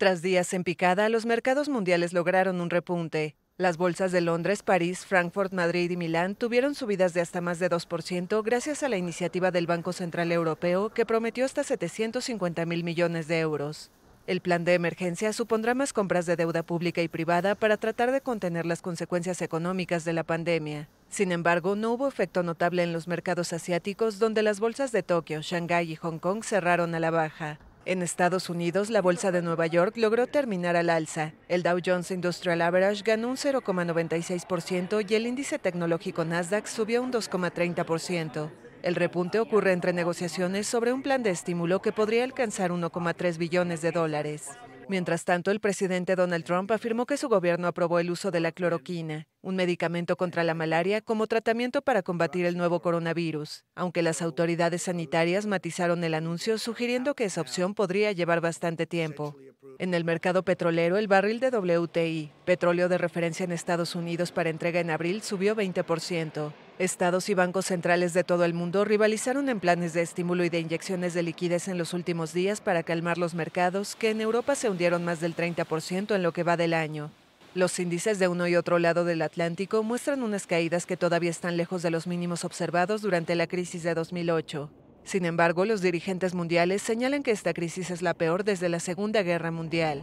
Tras días en picada, los mercados mundiales lograron un repunte. Las bolsas de Londres, París, Frankfurt, Madrid y Milán tuvieron subidas de hasta más de 2% gracias a la iniciativa del Banco Central Europeo que prometió hasta 750 mil millones de euros. El plan de emergencia supondrá más compras de deuda pública y privada para tratar de contener las consecuencias económicas de la pandemia. Sin embargo, no hubo efecto notable en los mercados asiáticos, donde las bolsas de Tokio, Shanghái y Hong Kong cerraron a la baja. En Estados Unidos, la bolsa de Nueva York logró terminar al alza. El Dow Jones Industrial Average ganó un 0,96% y el índice tecnológico Nasdaq subió un 2,30%. El repunte ocurre entre negociaciones sobre un plan de estímulo que podría alcanzar 1,3 billones de dólares. Mientras tanto, el presidente Donald Trump afirmó que su gobierno aprobó el uso de la cloroquina, un medicamento contra la malaria, como tratamiento para combatir el nuevo coronavirus, aunque las autoridades sanitarias matizaron el anuncio sugiriendo que esa opción podría llevar bastante tiempo. En el mercado petrolero, el barril de WTI, petróleo de referencia en Estados Unidos para entrega en abril, subió 20%. Estados y bancos centrales de todo el mundo rivalizaron en planes de estímulo y de inyecciones de liquidez en los últimos días para calmar los mercados, que en Europa se hundieron más del 30% en lo que va del año. Los índices de uno y otro lado del Atlántico muestran unas caídas que todavía están lejos de los mínimos observados durante la crisis de 2008. Sin embargo, los dirigentes mundiales señalan que esta crisis es la peor desde la Segunda Guerra Mundial.